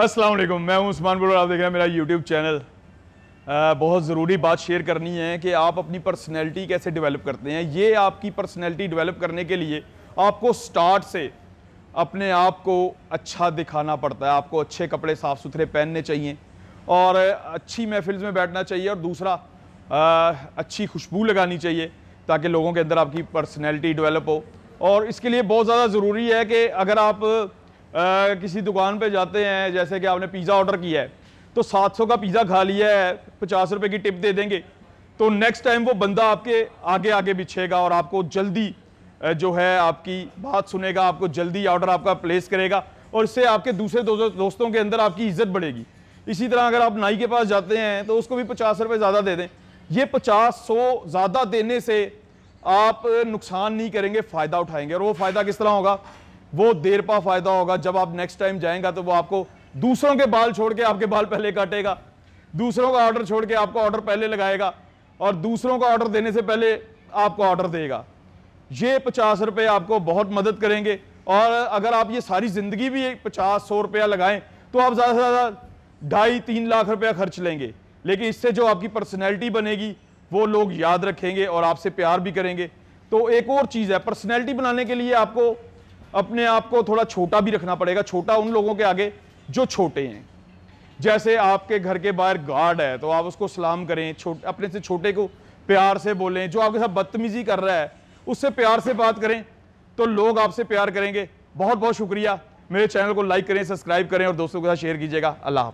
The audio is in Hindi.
अस्सलाम वालेकुम मैं हूं उस्मान बोल आप देख रहे हैं मेरा यूट्यूब चैनल आ, बहुत ज़रूरी बात शेयर करनी है कि आप अपनी पर्सनैलिटी कैसे डेवलप करते हैं ये आपकी पर्सनैलिटी डेवलप करने के लिए आपको स्टार्ट से अपने आप को अच्छा दिखाना पड़ता है आपको अच्छे कपड़े साफ़ सुथरे पहनने चाहिए और अच्छी महफिल्स में बैठना चाहिए और दूसरा आ, अच्छी खुशबू लगानी चाहिए ताकि लोगों के अंदर आपकी पर्सनैलिटी डेवलप हो और इसके लिए बहुत ज़्यादा ज़रूरी है कि अगर आप आ, किसी दुकान पे जाते हैं जैसे कि आपने पिज़्ज़ा ऑर्डर किया है तो 700 का पिज़्ज़ा खा लिया है पचास रुपये की टिप दे देंगे तो नेक्स्ट टाइम वो बंदा आपके आगे आगे बिछेगा और आपको जल्दी जो है आपकी बात सुनेगा आपको जल्दी ऑर्डर आपका प्लेस करेगा और इससे आपके दूसरे दोस्तों के अंदर आपकी इज्जत बढ़ेगी इसी तरह अगर आप नाई के पास जाते हैं तो उसको भी पचास रुपये ज़्यादा दे दें ये पचास सौ ज़्यादा देने से आप नुकसान नहीं करेंगे फ़ायदा उठाएंगे और वो फ़ायदा किस तरह होगा वो देर पा फायदा होगा जब आप नेक्स्ट टाइम जाएंगा तो वो आपको दूसरों के बाल छोड़ के आपके बाल पहले काटेगा दूसरों का ऑर्डर छोड़ के आपको ऑर्डर पहले लगाएगा और दूसरों का ऑर्डर देने से पहले आपको ऑर्डर देगा ये पचास रुपये आपको बहुत मदद करेंगे और अगर आप ये सारी ज़िंदगी भी पचास सौ रुपया लगाएं तो आप ज़्यादा से ज़्यादा ढाई तीन लाख रुपया खर्च लेंगे लेकिन इससे जो आपकी पर्सनैलिटी बनेगी वो लोग याद रखेंगे और आपसे प्यार भी करेंगे तो एक और चीज़ है पर्सनैलिटी बनाने के लिए आपको अपने आप को थोड़ा छोटा भी रखना पड़ेगा छोटा उन लोगों के आगे जो छोटे हैं जैसे आपके घर के बाहर गार्ड है तो आप उसको सलाम करें छोटे अपने से छोटे को प्यार से बोलें जो आपके साथ बदतमीजी कर रहा है उससे प्यार से बात करें तो लोग आपसे प्यार करेंगे बहुत बहुत शुक्रिया मेरे चैनल को लाइक करें सब्सक्राइब करें और दोस्तों के साथ शेयर कीजिएगा अल्लाह